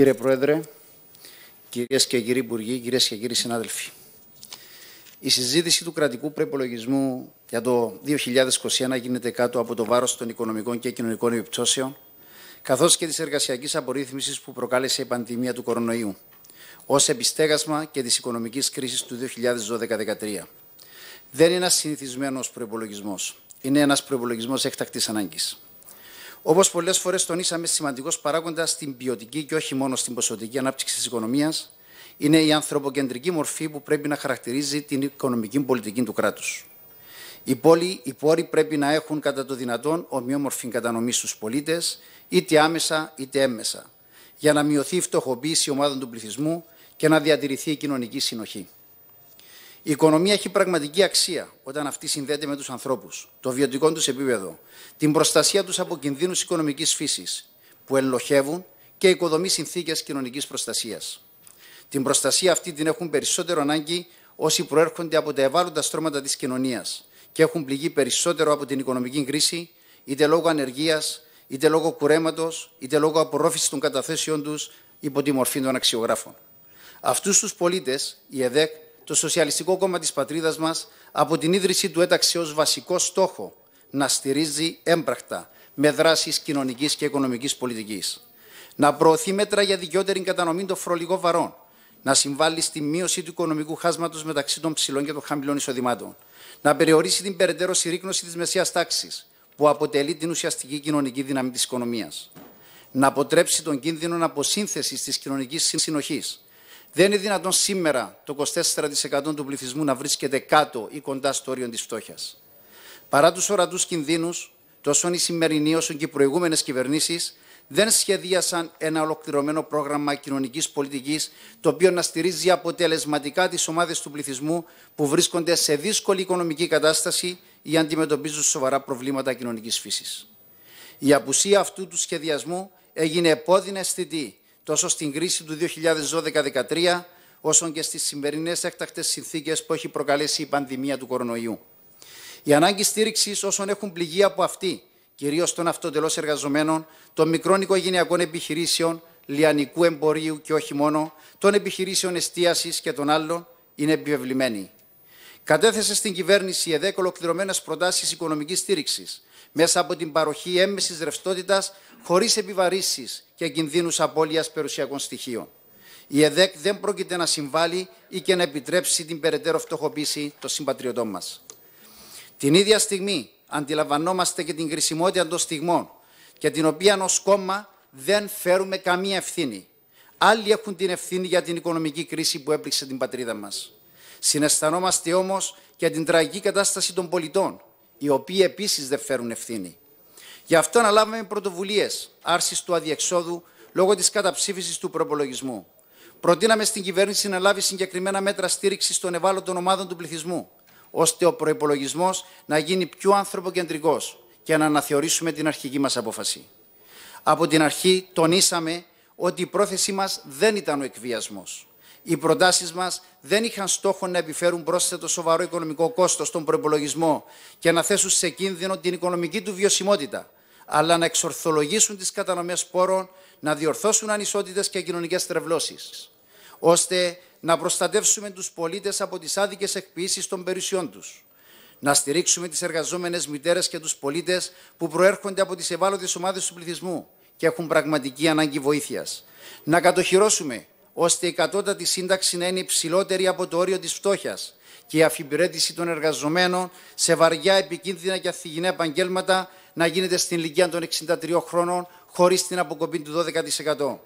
Κύριε Πρόεδρε, κυρίες και κύριοι Υπουργοί, κυρίες και κύριοι συνάδελφοι. Η συζήτηση του κρατικού προπολογισμού για το 2021 γίνεται κάτω από το βάρος των οικονομικών και κοινωνικών επιπτώσεων, καθώς και της εργασιακής απορρίθμισης που προκάλεσε η πανδημία του κορονοϊού, ως επιστέγασμα και της οικονομικής κρίσης του 2012-2013. Δεν είναι ένας συνηθισμένος προπολογισμό. Είναι ένας προπολογισμό έκτακτης ανάγκης. Όπως πολλές φορές τονίσαμε, σημαντικός παράγοντας στην ποιοτική και όχι μόνο στην ποσοτική ανάπτυξη της οικονομίας είναι η ανθρωποκεντρική μορφή που πρέπει να χαρακτηρίζει την οικονομική πολιτική του κράτους. Οι, πόλοι, οι πόροι πρέπει να έχουν κατά το δυνατόν ομοιόμορφη κατανομή στους πολίτες, είτε άμεσα είτε έμμεσα, για να μειωθεί η φτωχοποίηση ομάδων του πληθυσμού και να διατηρηθεί η κοινωνική συνοχή. Η οικονομία έχει πραγματική αξία όταν αυτή συνδέεται με τους ανθρώπους, το βιωτικό τους επίπεδο, την προστασία τους από κινδύνους οικονομικής φύσης που ελοχεύουν και οικοδομεί συνθήκες κοινωνικής προστασίας. Την προστασία αυτή την έχουν περισσότερο ανάγκη όσοι προέρχονται από τα ευάλωτα στρώματα της κοινωνίας και έχουν πληγεί περισσότερο από την οικονομική κρίση, είτε λόγω ανεργίας, είτε λόγω κουρέματος, είτε λόγω απορρόφησης των καταθέσεων τους υπό τη μορφή των αξιογράφων. Αυτούς τους πολίτες η ΕΔΕΚ το Σοσιαλιστικό Κόμμα της Πατρίδας μας από την ίδρυση του έταξε ως βασικό στόχο να στηρίζει έμπρακτα με δράσεις κοινωνικής και οικονομικής πολιτικής, να προωθεί μέτρα για δικαιότερη κατανομή των φρολικών βαρών, να συμβάλλει στη μείωση του οικονομικού χάσματος μεταξύ των ψηλών και των χαμηλών εισοδημάτων, να περιορίσει την περαιτέρω συρρήκνωση της μεσαίας τάξης, που αποτελεί την ουσιαστική κοινωνική δύναμη της οικονομίας, να αποτρέψει τον κίνδυνο αποσύνθεσης της κοινωνικής συνοχής, δεν είναι δυνατόν σήμερα το 24% του πληθυσμού να βρίσκεται κάτω ή κοντά στο όριο της φτώχειας. Παρά τους ορατούς κινδύνους, τόσο η σημερινή ορατου κινδυνου τοσο οι σημερινοί οσο και οι προηγούμενες κυβερνήσεις δεν σχεδίασαν ένα ολοκληρωμένο πρόγραμμα κοινωνικής πολιτικής, το οποίο να στηρίζει αποτελεσματικά τις ομάδες του πληθυσμού που βρίσκονται σε δύσκολη οικονομική κατάσταση ή αντιμετωπίζουν σοβαρά προβλήματα κοινωνικής φύσης. Η απουσία αυτού του σχεδιασμού έγινε επώδυνα αισθητή τόσο στην κρίση του 2012-2013, όσο και στις σημερινές έκτακτες συνθήκες που έχει προκαλέσει η πανδημία του κορονοϊού. Η ανάγκη στήριξης όσων έχουν πληγεί από αυτή, κυρίως των αυτοτελώς εργαζομένων, των μικρών οικογενειακών επιχειρήσεων, λιανικού εμπορίου και όχι μόνο, των επιχειρήσεων εστίασης και των άλλων, είναι επιβεβλημένη. Κατέθεσε στην κυβέρνηση εδέκολο ΕΔΕΚ προτάσεις οικονομικής στήριξης, μέσα από την παροχή έμεση ρευστότητας χωρίς επιβαρύσεις και κινδύνους απώλειας περιουσιακών στοιχείων. Η ΕΔΕΚ δεν πρόκειται να συμβάλλει ή και να επιτρέψει την περαιτέρω φτωχοποίηση των συμπατριωτών μας. Την ίδια στιγμή αντιλαμβανόμαστε και την κρισιμότητα των στιγμών και την οποία ως κόμμα δεν φέρουμε καμία ευθύνη. Άλλοι έχουν την ευθύνη για την οικονομική κρίση που έπληξε την πατρίδα μας. Συναισθανόμαστε όμως και την τραγική κατάσταση των πολιτών οι οποίοι επίσης δεν φέρουν ευθύνη. Γι' αυτό αναλάβαμε πρωτοβουλίες άρσης του αδιεξόδου λόγω της καταψήφισης του προπολογισμού. Προτείναμε στην κυβέρνηση να λάβει συγκεκριμένα μέτρα στήριξης των ευάλωτων ομάδων του πληθυσμού, ώστε ο προπολογισμό να γίνει πιο ανθρωποκεντρικός και να αναθεωρήσουμε την αρχική μας απόφαση. Από την αρχή τονίσαμε ότι η πρόθεσή μας δεν ήταν ο εκβιασμός. Οι προτάσεις μας δεν είχαν στόχο να επιφέρουν πρόσθετο σοβαρό οικονομικό κόστος στον προπολογισμό και να θέσουν σε κίνδυνο την οικονομική του βιωσιμότητα, αλλά να εξορθολογήσουν τις κατανομές πόρων, να διορθώσουν ανισότητες και κοινωνικές τρευλώσεις, ώστε να προστατεύσουμε τους πολίτες από τις άδικες εκποιήσεις των περιουσιών τους, να στηρίξουμε τις εργαζόμενες μητέρες και τους πολίτες που προέρχονται από τις ευάλωτες ομάδες του πληθυσμού και έχουν πραγματική ανάγκη βοήθειας, να κατοχυρώσουμε ώστε η κατώτατη σύνταξη να είναι υψηλότερη από το όριο της φτώχειας και η αφιπηρέτηση των εργαζομένων σε βαριά, επικίνδυνα και αθυγινά επαγγέλματα να γίνεται στην ηλικία των 63 χρόνων χωρίς την αποκοπή του 12%.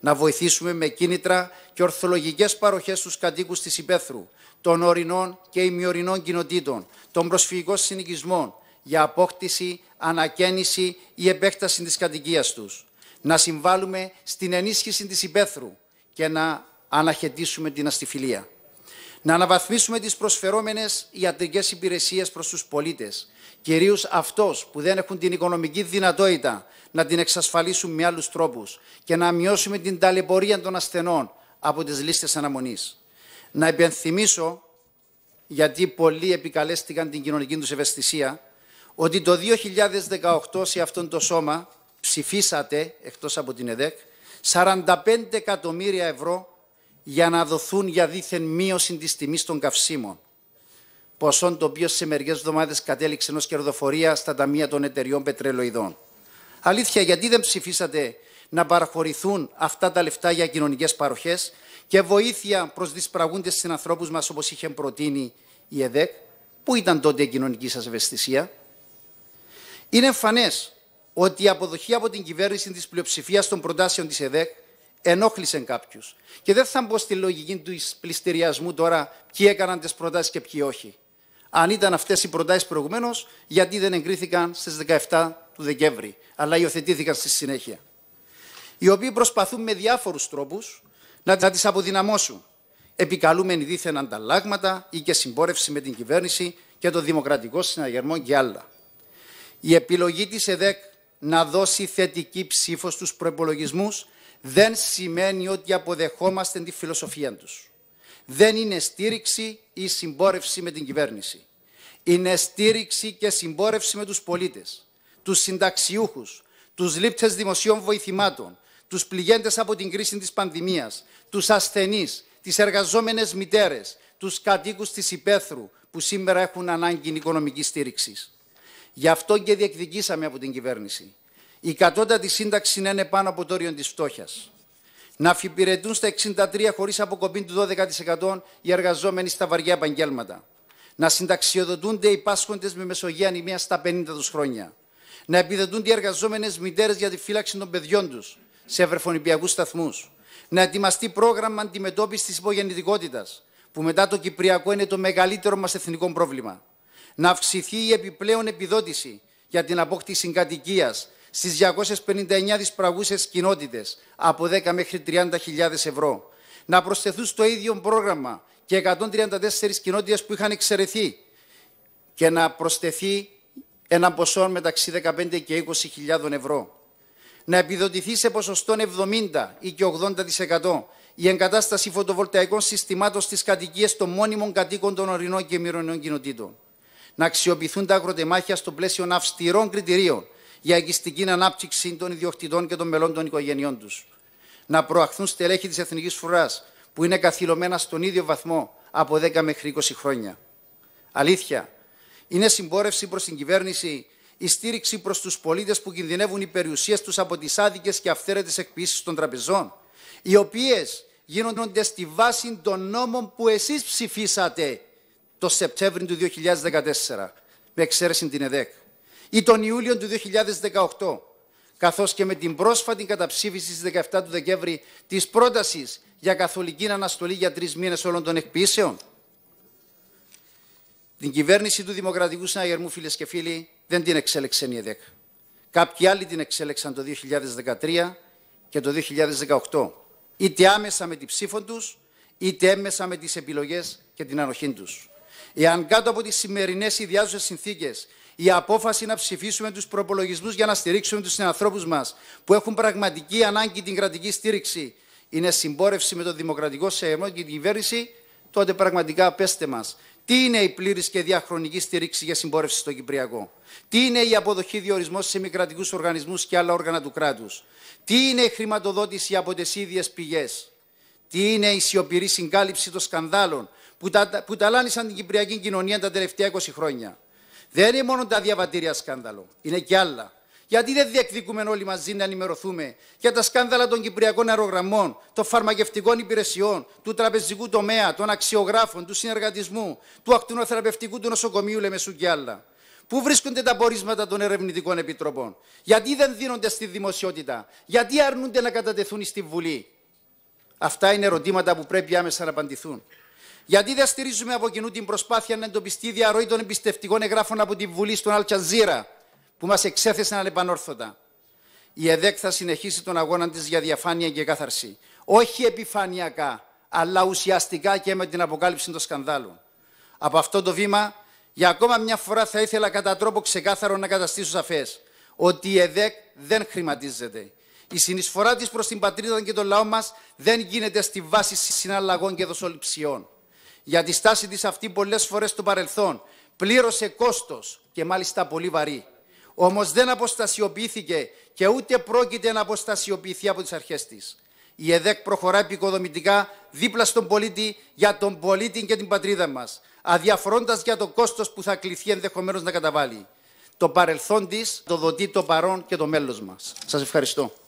Να βοηθήσουμε με κίνητρα και ορθολογικές παροχές στους κατοίκους της Υπέθρου, των ορεινών και ημιορεινών κοινοτήτων, των προσφυγικών συνοικισμών για απόκτηση, ανακαίνιση ή επέκταση της κατοικίας τους. Να συμβάλλουμε στην ενίσχυση της υπέθρου και να αναχαιτήσουμε την αστιφιλία. Να αναβαθμίσουμε τις προσφερόμενες ιατρικές υπηρεσίες προς τους πολίτες, κυρίως αυτός που δεν έχουν την οικονομική δυνατότητα να την εξασφαλίσουν με άλλους τρόπους και να μειώσουμε την ταλαιπωρία των ασθενών από τις λίστες αναμονής. Να υπενθυμίσω, γιατί πολλοί επικαλέστηκαν την κοινωνική τους ευαισθησία, ότι το 2018 σε αυτόν το σώμα ψηφίσατε, εκτός από την ΕΔΕΚ, 45 εκατομμύρια ευρώ για να δοθούν για δίθεν μείωση της τιμής των καυσίμων. Ποσόν το οποίο σε μερικέ εβδομάδες κατέληξε ενός κερδοφορία στα ταμεία των εταιριών πετρελοειδών. Αλήθεια, γιατί δεν ψηφίσατε να παραχωρηθούν αυτά τα λεφτά για κοινωνικές παροχές και βοήθεια προς δυσπραγούντες συνανθρώπους μας όπως είχε προτείνει η ΕΔΕΚ. Πού ήταν τότε η κοινωνική σας ευαισθησία. Είναι εμφανές ότι η αποδοχή από την κυβέρνηση της πλειοψηφίας των προτάσεων της ΕΔΕΚ ενόχλησε κάποιους. Και δεν θα μπω στη λογική του πληστηριασμού τώρα ποιοι έκαναν τις προτάσεις και ποιοι όχι. Αν ήταν αυτές οι προτάσεις προηγουμένως, γιατί δεν εγκρίθηκαν στις 17 του Δεκέμβρη, αλλά υιοθετήθηκαν στη συνέχεια. Οι οποίοι προσπαθούν με διάφορους τρόπους να τις αποδυναμώσουν, επικαλούμενοι δίθεν ανταλλάγματα ή και συμπόρευση με την κυβέρνηση και το δημοκρατικό συναγερμό και άλλα. Η επιλογή της ΕΔΕΚ να δώσει θετική ψήφο στους προπολογισμού δεν σημαίνει ότι αποδεχόμαστε τη φιλοσοφία τους. Δεν είναι στήριξη ή συμπόρευση με την κυβέρνηση. Είναι στήριξη και συμπόρευση με τους πολίτες, τους συνταξιούχους, τους λήπτες δημοσίων βοηθημάτων, τους πληγέντες από την κρίση της πανδημίας, τους ασθενείς, τις εργαζόμενες μητέρες, τους κατοίκους της υπαίθρου που σήμερα έχουν ανάγκη οικονομικής στήριξης. Γι' αυτό και διεκδικήσαμε από την κυβέρνηση. Η κατώτατη σύνταξη να είναι πάνω από το όριο της φτώχειας. Να αφιπηρετούν στα 63 χωρίς αποκοπή του 12% οι εργαζόμενοι στα βαριά επαγγέλματα. Να συνταξιοδοτούνται οι πάσχοντες με μεσογεία ανημία στα 50 τους χρόνια. Να επιδοτούνται οι εργαζόμενες μητέρες για τη φύλαξη των παιδιών τους σε ευρεφονιπιακού σταθμούς. Να ετοιμαστεί πρόγραμμα αντιμετώπισης της υπογεννητικότητας, που μετά το Κυπριακό είναι το μεγαλύτερο μας εθνικό πρόβλημα να αυξηθεί η επιπλέον επιδότηση για την απόκτηση κατοικίας στις 259 δυσπραγούσες κοινότητες από 10 μέχρι 30.000 ευρώ. Να προσθεθούν στο ίδιο πρόγραμμα και 134 κοινότητες που είχαν εξαιρεθεί και να προσθεθεί ένα ποσό μεταξύ 15 και 20.000 ευρώ. Να επιδοτηθεί σε ποσοστό 70 ή και 80% η εγκατάσταση φωτοβολταϊκών συστημάτων στις κατοικίες των μόνιμων κατοίκων των ορεινών και μυρωνιών κοινοτήτων να αξιοποιηθούν τα αγροτεμάχια στο πλαίσιο αυστηρών κριτηρίων για οικιστική ανάπτυξη των ιδιοκτητών και των μελών των οικογενειών τους. Να προαχθούν στελέχη της Εθνικής Φρουράς, που είναι καθυλωμένα στον ίδιο βαθμό από 10 μέχρι 20 χρόνια. Αλήθεια, είναι συμπόρευση προς την κυβέρνηση η στήριξη προς τους πολίτες που κινδυνεύουν οι περιουσίες τους από τις άδικες και αυθαίρετες εκποιήσεις των τραπεζών, οι οποίες γίνονται στη βάση των νόμων που εσείς ψηφίσατε το Σεπτέμβριο του 2014, με εξαίρεση την ΕΔΕΚ, ή τον Ιούλιο του 2018, καθώς και με την πρόσφατη καταψήφιση στις 17 του Δεκέμβρη της πρότασης για καθολική αναστολή για τρεις μήνες όλων των εκποιήσεων. Την κυβέρνηση του Δημοκρατικού Συναγερμού, φίλες και φίλοι, δεν την εξέλεξε η ΕΔΕΚ. Κάποιοι άλλοι την εξέλεξαν το 2013 και το 2018, είτε άμεσα με την ψήφο τους, είτε έμεσα με τις επιλογές και την ανοχή τους. Εάν κάτω από τις σημερινές ιδιάζουσες συνθήκες η απόφαση να ψηφίσουμε τους προπολογισμούς για να στηρίξουμε τους συνανθρώπους μας που έχουν πραγματική ανάγκη την κρατική στήριξη είναι συμπόρευση με το Δημοκρατικό Σεβασμό και την κυβέρνηση, τότε πραγματικά πέστε μας, τι είναι η πλήρης και διαχρονική στήριξη για συμπόρευση στο Κυπριακό, τι είναι η αποδοχή διορισμός σε μη κρατικούς οργανισμούς και άλλα όργανα του κράτους, τι είναι η χρηματοδότηση από τις ίδιες πηγές, τι είναι η σιωπηρή συγκάλυψη των σκανδάλων που, τα, που ταλάνισαν την κυπριακή κοινωνία τα τελευταία 20 χρόνια. Δεν είναι μόνο τα διαβατήρια σκάνδαλο, είναι και άλλα. Γιατί δεν διεκδικούμε όλοι μαζί να ενημερωθούμε για τα σκάνδαλα των κυπριακών αερογραμμών, των φαρμακευτικών υπηρεσιών, του τραπεζικού τομέα, των αξιογράφων, του συνεργατισμού, του ακτινοθεραπευτικού του νοσοκομείου σου και άλλα. Πού βρίσκονται τα πορίσματα των ερευνητικών επιτροπών, γιατί δεν δίνονται στη δημοσιότητα, γιατί αρνούνται να κατατεθούν στη Βουλή. Αυτά είναι ερωτήματα που πρέπει άμεσα να απαντηθούν. Γιατί δεν στηρίζουμε από κοινού την προσπάθεια να εντοπιστεί η διαρροή των εμπιστευτικών εγγράφων από την Βουλή στον Αλτζαζίρα, που μας εξέθεσαν ανεπανόρθωτα. Η ΕΔΕΚ θα συνεχίσει τον αγώνα της για διαφάνεια και κάθαρση. Όχι επιφανειακά, αλλά ουσιαστικά και με την αποκάλυψη των σκανδάλων. Από αυτό το βήμα, για ακόμα μια φορά θα ήθελα κατά τρόπο ξεκάθαρο να καταστήσω σαφές ότι η ΕΔΕΚ δεν χρηματίζεται. Η συνεισφορά της προς την πατρίδα και τον λαό μας δεν γίνεται στη βάση συναλλαγών και δοσοληψιών για τη στάση της αυτή πολλές φορές στο παρελθόν. Πλήρωσε κόστος και μάλιστα πολύ βαρύ. Όμως δεν αποστασιοποιήθηκε και ούτε πρόκειται να αποστασιοποιηθεί από τις αρχές της. Η ΕΔΕΚ προχωρά επικοδομητικά δίπλα στον πολίτη για τον πολίτη και την πατρίδα μας, αδιαφορώντας για το κόστος που θα κληθεί ενδεχομένως να καταβάλει. Το παρελθόν της το δοτεί το παρόν και το μέλλον μας. Σας ευχαριστώ.